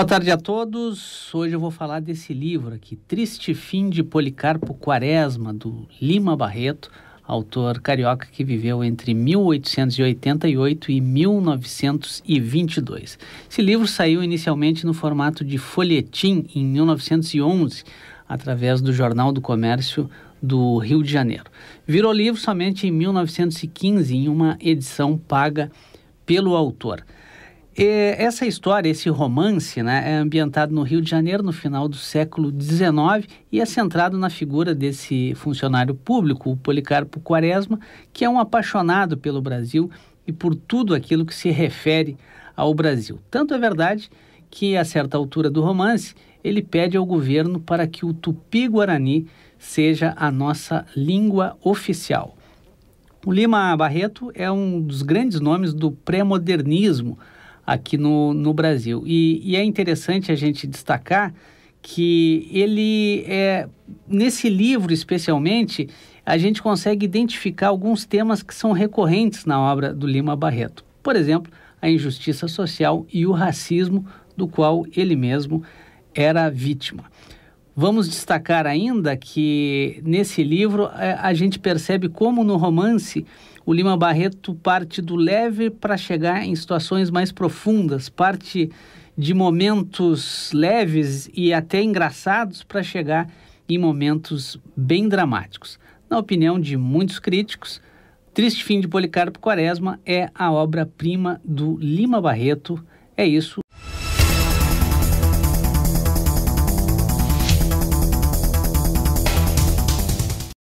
Boa tarde a todos. Hoje eu vou falar desse livro aqui, Triste Fim de Policarpo Quaresma, do Lima Barreto, autor carioca que viveu entre 1888 e 1922. Esse livro saiu inicialmente no formato de folhetim em 1911, através do Jornal do Comércio do Rio de Janeiro. Virou livro somente em 1915, em uma edição paga pelo autor. É, essa história, esse romance, né, é ambientado no Rio de Janeiro no final do século XIX e é centrado na figura desse funcionário público, o Policarpo Quaresma, que é um apaixonado pelo Brasil e por tudo aquilo que se refere ao Brasil. Tanto é verdade que, a certa altura do romance, ele pede ao governo para que o tupi-guarani seja a nossa língua oficial. O Lima Barreto é um dos grandes nomes do pré-modernismo aqui no, no Brasil. E, e é interessante a gente destacar que ele é nesse livro especialmente a gente consegue identificar alguns temas que são recorrentes na obra do Lima Barreto. Por exemplo, a injustiça social e o racismo do qual ele mesmo era vítima. Vamos destacar ainda que nesse livro é, a gente percebe como no romance o Lima Barreto parte do leve para chegar em situações mais profundas, parte de momentos leves e até engraçados para chegar em momentos bem dramáticos. Na opinião de muitos críticos, Triste Fim de Policarpo Quaresma é a obra-prima do Lima Barreto. É isso.